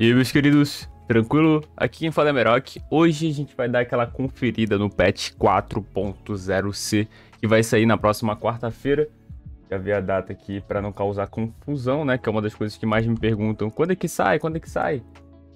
E aí, meus queridos, tranquilo? Aqui quem fala é Meroc. Hoje a gente vai dar aquela conferida no patch 4.0c, que vai sair na próxima quarta-feira. Já vi a data aqui para não causar confusão, né? Que é uma das coisas que mais me perguntam. Quando é que sai? Quando é que sai?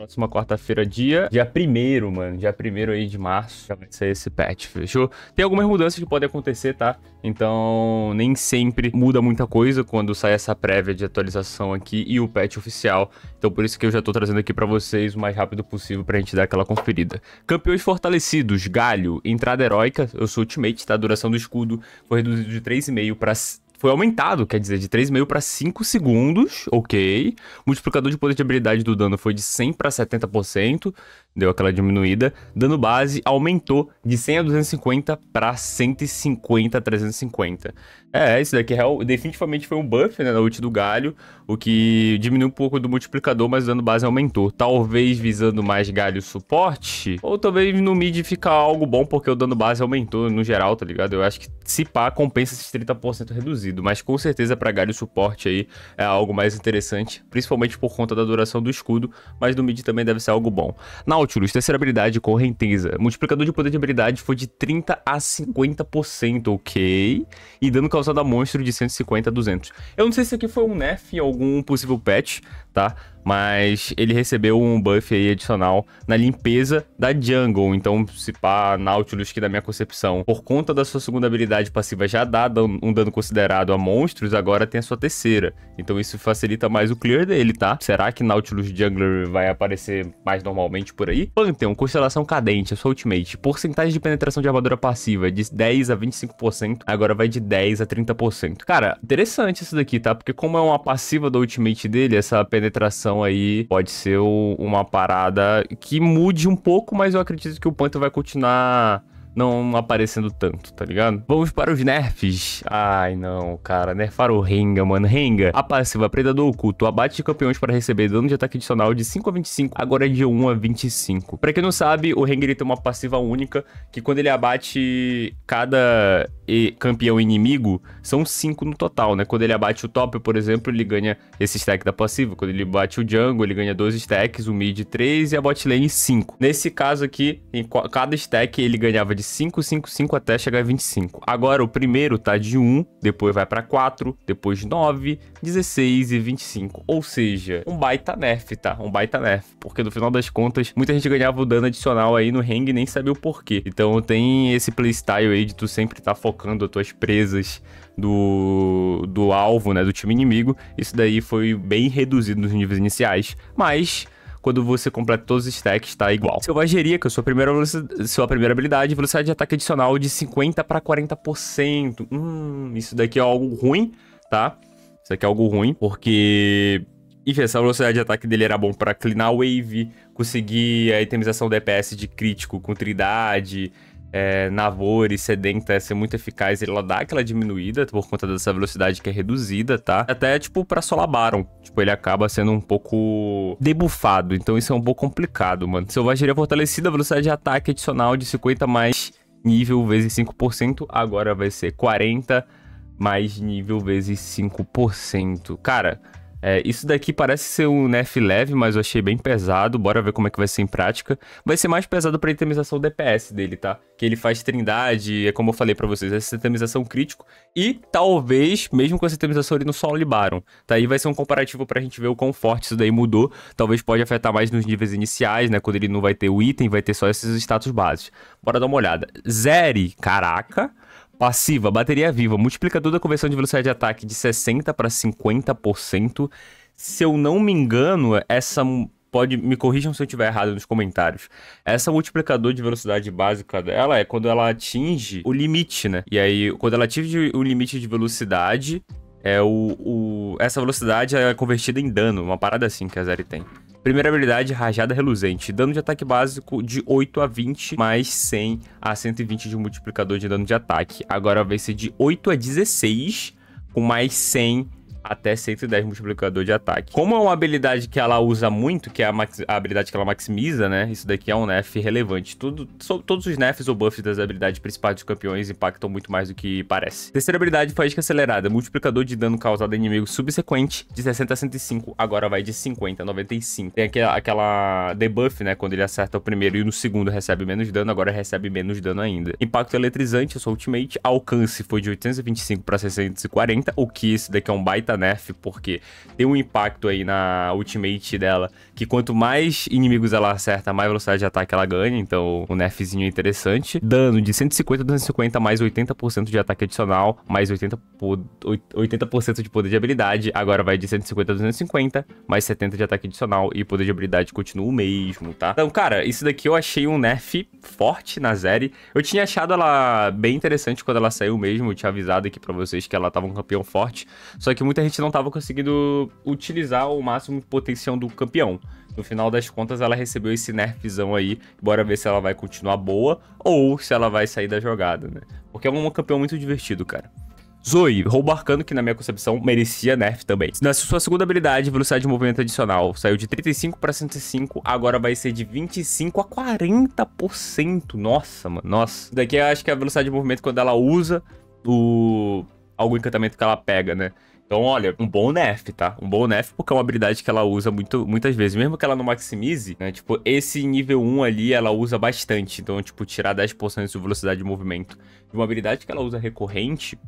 próxima quarta-feira, dia, dia primeiro, mano. Dia primeiro aí de março já vai sair esse patch, fechou? Tem algumas mudanças que podem acontecer, tá? Então, nem sempre muda muita coisa quando sai essa prévia de atualização aqui e o patch oficial. Então, por isso que eu já tô trazendo aqui para vocês o mais rápido possível pra gente dar aquela conferida. Campeões fortalecidos, galho, entrada heróica, eu sou ultimate, tá? A duração do escudo foi reduzido de 3,5 para foi aumentado, quer dizer, de 3,5 para 5 segundos, ok. O multiplicador de poder de habilidade do dano foi de 100 para 70% deu aquela diminuída. Dano base aumentou de 100 a 250 para 150 a 350. É, isso daqui é real, definitivamente foi um buff né, na ult do galho, o que diminuiu um pouco do multiplicador, mas o dano base aumentou. Talvez visando mais galho suporte, ou talvez no mid ficar algo bom, porque o dano base aumentou no geral, tá ligado? Eu acho que se pá, compensa esses 30% reduzido, mas com certeza para galho suporte aí é algo mais interessante, principalmente por conta da duração do escudo, mas no mid também deve ser algo bom. Na Nautilus, terceira habilidade, correnteza. Multiplicador de poder de habilidade foi de 30 a 50%, ok? E dano causado a monstro de 150 a 200. Eu não sei se aqui foi um nerf, algum possível patch, tá? Mas ele recebeu um buff aí adicional na limpeza da jungle. Então, se pá, Nautilus, que é da minha concepção, por conta da sua segunda habilidade passiva já dá um dano considerado a monstros, agora tem a sua terceira. Então isso facilita mais o clear dele, tá? Será que Nautilus Jungler vai aparecer mais normalmente por aí? Pantheon, Constelação Cadente, a sua ultimate. Porcentagem de penetração de armadura passiva de 10 a 25%, agora vai de 10 a 30%. Cara, interessante isso daqui, tá? Porque como é uma passiva da ultimate dele, essa penetração penetração aí pode ser o, uma parada que mude um pouco, mas eu acredito que o Panther vai continuar não aparecendo tanto, tá ligado? Vamos para os nerfs. Ai, não, cara. Nerfar o Renga, mano. Renga. A passiva Predador Oculto. Abate campeões para receber dano de ataque adicional de 5 a 25. Agora é de 1 a 25. Pra quem não sabe, o Renga ele tem uma passiva única que quando ele abate cada campeão inimigo, são 5 no total, né? Quando ele abate o top, por exemplo, ele ganha esse stack da passiva. Quando ele bate o jungle, ele ganha 2 stacks, o mid 3 e a bot lane 5. Nesse caso aqui, em cada stack ele ganhava de de 5, 5, 5 até chegar a 25. Agora o primeiro tá de 1, depois vai para 4, depois 9, 16 e 25. Ou seja, um baita nerf, tá? Um baita nerf. Porque no final das contas, muita gente ganhava o dano adicional aí no hang e nem sabia o porquê. Então tem esse playstyle aí de tu sempre tá focando as tuas presas do, do alvo, né? Do time inimigo. Isso daí foi bem reduzido nos níveis iniciais. Mas quando você completa todos os stacks, tá igual. Selvageria, que é a sua primeira, sua primeira habilidade, velocidade de ataque adicional de 50 para 40%. Hum, isso daqui é algo ruim, tá? Isso aqui é algo ruim, porque enfim, essa velocidade de ataque dele era bom para clinar wave, conseguir a itemização DPS de crítico com trindade, é, Navor e Sedenta é ser muito eficaz, ela dá aquela diminuída por conta dessa velocidade que é reduzida, tá? Até, tipo, pra Solabaron. Tipo, ele acaba sendo um pouco debufado. Então isso é um pouco complicado, mano. Selvageria fortalecida, velocidade de ataque adicional de 50 mais nível vezes 5%. Agora vai ser 40 mais nível vezes 5%. Cara é, isso daqui parece ser um nerf leve, mas eu achei bem pesado. Bora ver como é que vai ser em prática. Vai ser mais pesado pra itemização DPS dele, tá? Que ele faz trindade, é como eu falei pra vocês, essa itemização crítico. E talvez, mesmo com essa itemização, ele no solo Baron. Tá? aí vai ser um comparativo pra gente ver o quão forte isso daí mudou. Talvez pode afetar mais nos níveis iniciais, né? Quando ele não vai ter o item, vai ter só esses status básicos. Bora dar uma olhada. Zeri, caraca... Passiva, bateria viva, multiplicador da conversão de velocidade de ataque de 60 para 50%. Se eu não me engano, essa pode me corrijam se eu estiver errado nos comentários. Essa multiplicador de velocidade básica dela é quando ela atinge o limite, né? E aí, quando ela atinge o limite de velocidade, é o, o essa velocidade é convertida em dano, uma parada assim que a Zeri tem. Primeira habilidade, Rajada Reluzente. Dano de ataque básico de 8 a 20, mais 100 a 120 de multiplicador de dano de ataque. Agora vai ser de 8 a 16, com mais 100 até 110 multiplicador de ataque. Como é uma habilidade que ela usa muito, que é a, a habilidade que ela maximiza, né? Isso daqui é um nerf relevante. Tudo, so, todos os nerfs ou buffs das habilidades principais dos campeões impactam muito mais do que parece. Terceira habilidade, faísca acelerada. Multiplicador de dano causado a inimigo subsequente de 60 a 105, agora vai de 50 a 95. Tem aquela, aquela debuff, né? Quando ele acerta o primeiro e no segundo recebe menos dano, agora recebe menos dano ainda. Impacto eletrizante, sua ultimate. Alcance foi de 825 para 640, o que esse daqui é um baita nerf, porque tem um impacto aí na ultimate dela, que quanto mais inimigos ela acerta, mais velocidade de ataque ela ganha, então um nerfzinho é interessante. Dano de 150 a 250, mais 80% de ataque adicional, mais 80%, 80 de poder de habilidade, agora vai de 150 a 250, mais 70 de ataque adicional e poder de habilidade continua o mesmo, tá? Então, cara, isso daqui eu achei um nerf forte na Zeri. Eu tinha achado ela bem interessante quando ela saiu mesmo, eu tinha avisado aqui pra vocês que ela tava um campeão forte, só que muita a gente não estava conseguindo utilizar o máximo potencial do campeão. No final das contas, ela recebeu esse nerfzão aí. Bora ver se ela vai continuar boa ou se ela vai sair da jogada, né? Porque é um campeão muito divertido, cara. Zoe, roubo arcano que na minha concepção merecia nerf também. Na sua segunda habilidade, velocidade de movimento adicional, saiu de 35 para 105, agora vai ser de 25 a 40%. Nossa, mano, nossa. Daqui eu acho que é a velocidade de movimento quando ela usa o algum encantamento que ela pega, né? Então, olha, um bom nerf, tá? Um bom nerf, porque é uma habilidade que ela usa muito, muitas vezes. Mesmo que ela não maximize, né? Tipo, esse nível 1 ali, ela usa bastante. Então, tipo, tirar 10% de velocidade de movimento de uma habilidade que ela usa recorrente,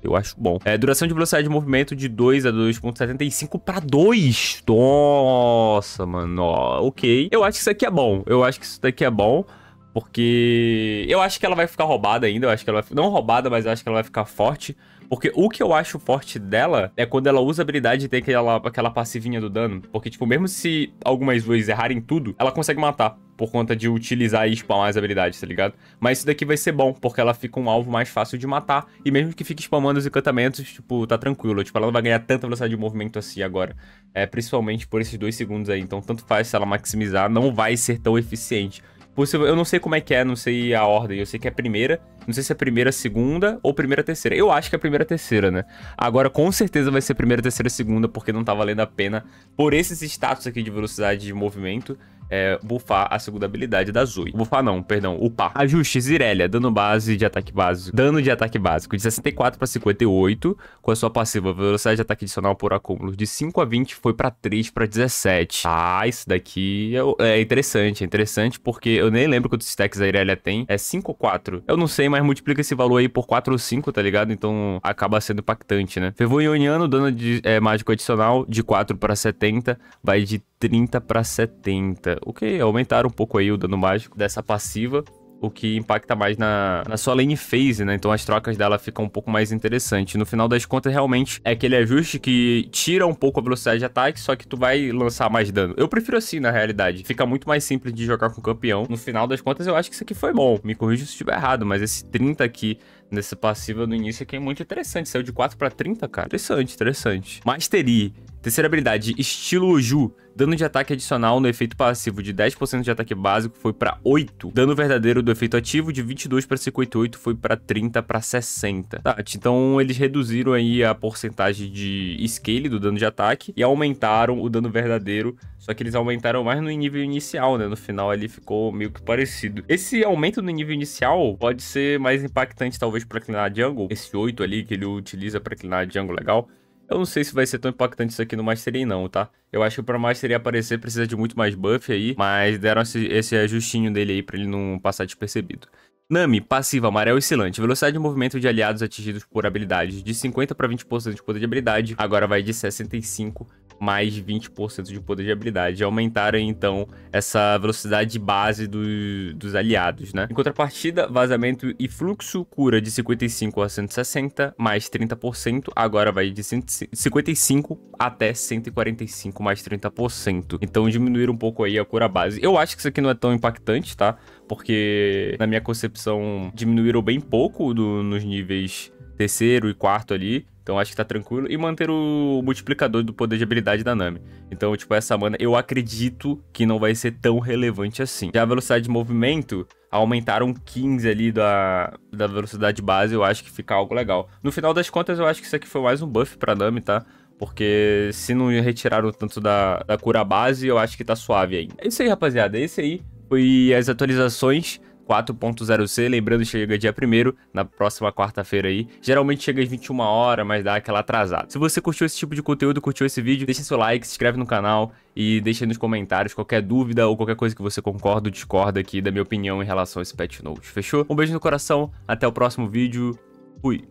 eu acho bom. É, duração de velocidade de movimento de 2 a 2.75 para 2. Nossa, mano. Ó, ok. Eu acho que isso aqui é bom. Eu acho que isso daqui é bom. Porque eu acho que ela vai ficar roubada ainda. Eu acho que ela vai... Não roubada, mas eu acho que ela vai ficar forte. Porque o que eu acho forte dela é quando ela usa a habilidade e tem aquela, aquela passivinha do dano. Porque, tipo, mesmo se algumas duas errarem tudo, ela consegue matar por conta de utilizar e spamar as habilidades, tá ligado? Mas isso daqui vai ser bom, porque ela fica um alvo mais fácil de matar, e mesmo que fique spamando os encantamentos, tipo, tá tranquilo, tipo, ela não vai ganhar tanta velocidade de movimento assim agora, é, principalmente por esses dois segundos aí, então tanto faz se ela maximizar, não vai ser tão eficiente, Possível, eu não sei como é que é, não sei a ordem. Eu sei que é primeira. Não sei se é primeira, segunda ou primeira, terceira. Eu acho que é primeira, terceira, né? Agora, com certeza vai ser primeira, terceira, segunda, porque não tá valendo a pena por esses status aqui de velocidade de movimento é, bufar a segunda habilidade da Zui. Buffar não, perdão, upar. Ajuste, Zirelia, dano base de ataque básico. Dano de ataque básico de 64 para 58, com a sua passiva velocidade de ataque adicional por acúmulo de 5 a 20 foi para 3 para 17. Ah, isso daqui é, é, interessante, é interessante porque eu nem lembro quantos stacks a Irelia tem. É 5 ou 4? Eu não sei, mas multiplica esse valor aí por 4 ou 5, tá ligado? Então acaba sendo impactante, né? Fervor Ioniano, dano de, é, mágico adicional de 4 para 70, vai de 30 para 70, o que aumentar um pouco aí o dano mágico dessa passiva, o que impacta mais na, na sua lane phase, né? Então as trocas dela ficam um pouco mais interessantes. No final das contas, realmente é aquele ajuste que tira um pouco a velocidade de ataque, só que tu vai lançar mais dano. Eu prefiro assim, na realidade. Fica muito mais simples de jogar com o campeão. No final das contas, eu acho que isso aqui foi bom. Me corrija se estiver errado, mas esse 30 aqui nesse passiva no início aqui é muito interessante. Saiu de 4 para 30, cara. Interessante, interessante. Mastery. Terceira habilidade, estilo Oju. Dano de ataque adicional no efeito passivo de 10% de ataque básico foi para 8. Dano verdadeiro do efeito ativo de 22 para 58 foi para 30 para 60. Tá, então eles reduziram aí a porcentagem de scale do dano de ataque e aumentaram o dano verdadeiro, só que eles aumentaram mais no nível inicial, né? No final ali ficou meio que parecido. Esse aumento no nível inicial pode ser mais impactante talvez para clinar jungle. Esse 8 ali que ele utiliza para clinar jungle legal eu não sei se vai ser tão impactante isso aqui no Mastery não, tá? Eu acho que pra Mastery aparecer precisa de muito mais buff aí, mas deram esse, esse ajustinho dele aí pra ele não passar despercebido. Nami, passiva, amarelo oscilante. Velocidade de movimento de aliados atingidos por habilidades de 50 para 20% de poder de habilidade. Agora vai de 65 mais 20% de poder de habilidade. Aumentaram então essa velocidade base do, dos aliados, né? Em contrapartida, vazamento e fluxo cura de 55 a 160, mais 30%, agora vai de 55 até 145, mais 30%. Então diminuir um pouco aí a cura base. Eu acho que isso aqui não é tão impactante, tá? Porque na minha concepção diminuíram bem pouco do, nos níveis terceiro e quarto ali. Então acho que tá tranquilo. E manter o multiplicador do poder de habilidade da Nami. Então, tipo, essa mana eu acredito que não vai ser tão relevante assim. Já a velocidade de movimento, aumentaram 15 ali da, da velocidade base, eu acho que fica algo legal. No final das contas, eu acho que isso aqui foi mais um buff pra Nami, tá? Porque se não retiraram tanto da, da cura base, eu acho que tá suave aí. É isso aí, rapaziada. É isso aí. Foi as atualizações 4.0C. Lembrando, chega dia 1 na próxima quarta-feira aí. Geralmente chega às 21 horas, mas dá aquela atrasada. Se você curtiu esse tipo de conteúdo, curtiu esse vídeo, deixa seu like, se inscreve no canal e deixa aí nos comentários qualquer dúvida ou qualquer coisa que você concorda ou discorda aqui da minha opinião em relação a esse patch note. Fechou? Um beijo no coração, até o próximo vídeo. Fui!